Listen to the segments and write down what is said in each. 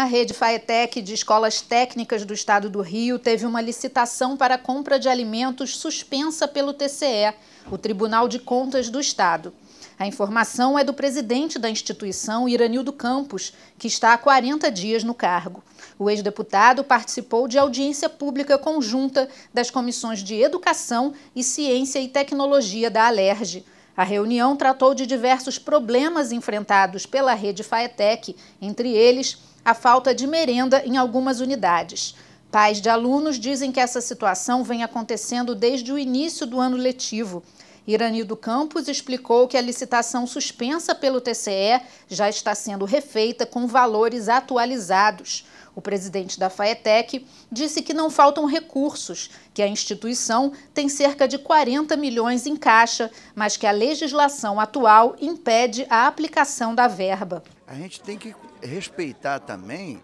A rede Faetec de escolas técnicas do estado do Rio teve uma licitação para compra de alimentos suspensa pelo TCE, o Tribunal de Contas do Estado. A informação é do presidente da instituição, Iranildo Campos, que está há 40 dias no cargo. O ex-deputado participou de audiência pública conjunta das comissões de Educação e Ciência e Tecnologia da Alerj. A reunião tratou de diversos problemas enfrentados pela rede Faetec, entre eles a falta de merenda em algumas unidades. Pais de alunos dizem que essa situação vem acontecendo desde o início do ano letivo. Irani do Campos explicou que a licitação suspensa pelo TCE já está sendo refeita com valores atualizados. O presidente da FAETEC disse que não faltam recursos, que a instituição tem cerca de 40 milhões em caixa, mas que a legislação atual impede a aplicação da verba. A gente tem que respeitar também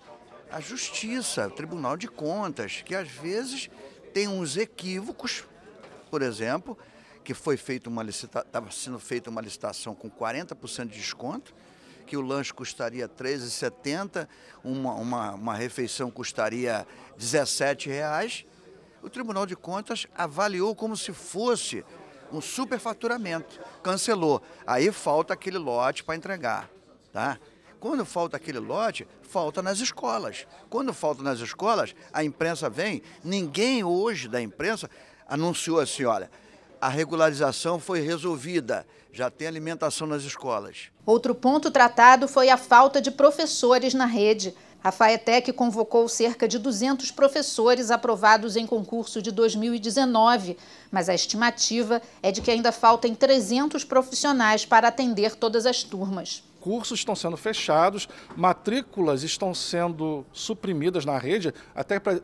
a justiça, o Tribunal de Contas, que às vezes tem uns equívocos, por exemplo, que foi feita uma licitação, estava sendo feita uma licitação com 40% de desconto, que o lanche custaria R$ 13,70, uma, uma, uma refeição custaria R$ 17,00. O Tribunal de Contas avaliou como se fosse um superfaturamento, cancelou. Aí falta aquele lote para entregar, tá? Quando falta aquele lote, falta nas escolas. Quando falta nas escolas, a imprensa vem. Ninguém hoje da imprensa anunciou assim: olha, a regularização foi resolvida, já tem alimentação nas escolas. Outro ponto tratado foi a falta de professores na rede. A FAETEC convocou cerca de 200 professores aprovados em concurso de 2019, mas a estimativa é de que ainda faltem 300 profissionais para atender todas as turmas cursos estão sendo fechados, matrículas estão sendo suprimidas na rede, até para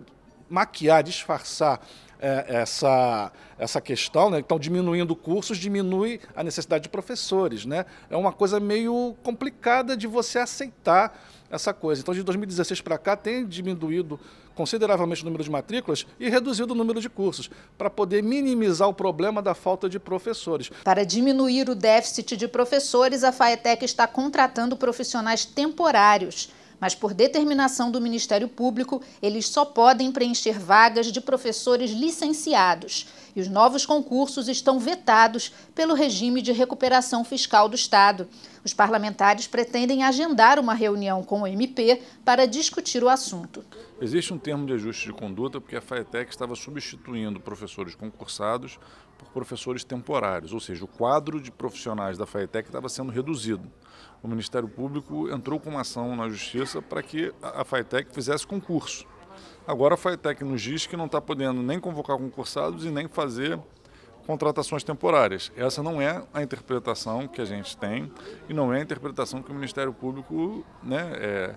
maquiar, disfarçar é, essa, essa questão, né? então diminuindo cursos diminui a necessidade de professores. Né? É uma coisa meio complicada de você aceitar essa coisa. Então, de 2016 para cá, tem diminuído consideravelmente o número de matrículas e reduzido o número de cursos, para poder minimizar o problema da falta de professores. Para diminuir o déficit de professores, a FAETEC está contratando profissionais temporários mas por determinação do Ministério Público, eles só podem preencher vagas de professores licenciados e os novos concursos estão vetados pelo regime de recuperação fiscal do Estado. Os parlamentares pretendem agendar uma reunião com o MP para discutir o assunto. Existe um termo de ajuste de conduta porque a FAETEC estava substituindo professores concursados por professores temporários, ou seja, o quadro de profissionais da FAETEC estava sendo reduzido. O Ministério Público entrou com uma ação na Justiça para que a FAETEC fizesse concurso. Agora a FATEC nos diz que não está podendo nem convocar concursados e nem fazer contratações temporárias. Essa não é a interpretação que a gente tem e não é a interpretação que o Ministério Público né, é,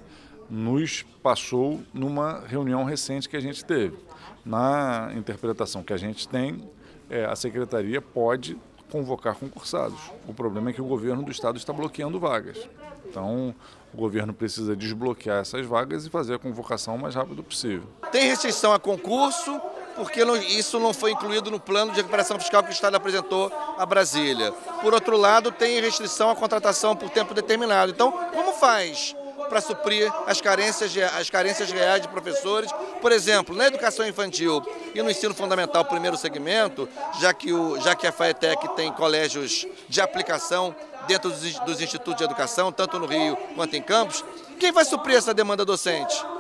nos passou numa reunião recente que a gente teve. Na interpretação que a gente tem, é, a Secretaria pode convocar concursados. O problema é que o governo do estado está bloqueando vagas. Então, o governo precisa desbloquear essas vagas e fazer a convocação o mais rápido possível. Tem restrição a concurso, porque isso não foi incluído no plano de recuperação fiscal que o Estado apresentou a Brasília. Por outro lado, tem restrição à contratação por tempo determinado. Então, como faz? para suprir as carências, as carências reais de professores. Por exemplo, na educação infantil e no ensino fundamental primeiro segmento, já que, o, já que a FAETEC tem colégios de aplicação dentro dos, dos institutos de educação, tanto no Rio quanto em Campos, quem vai suprir essa demanda docente?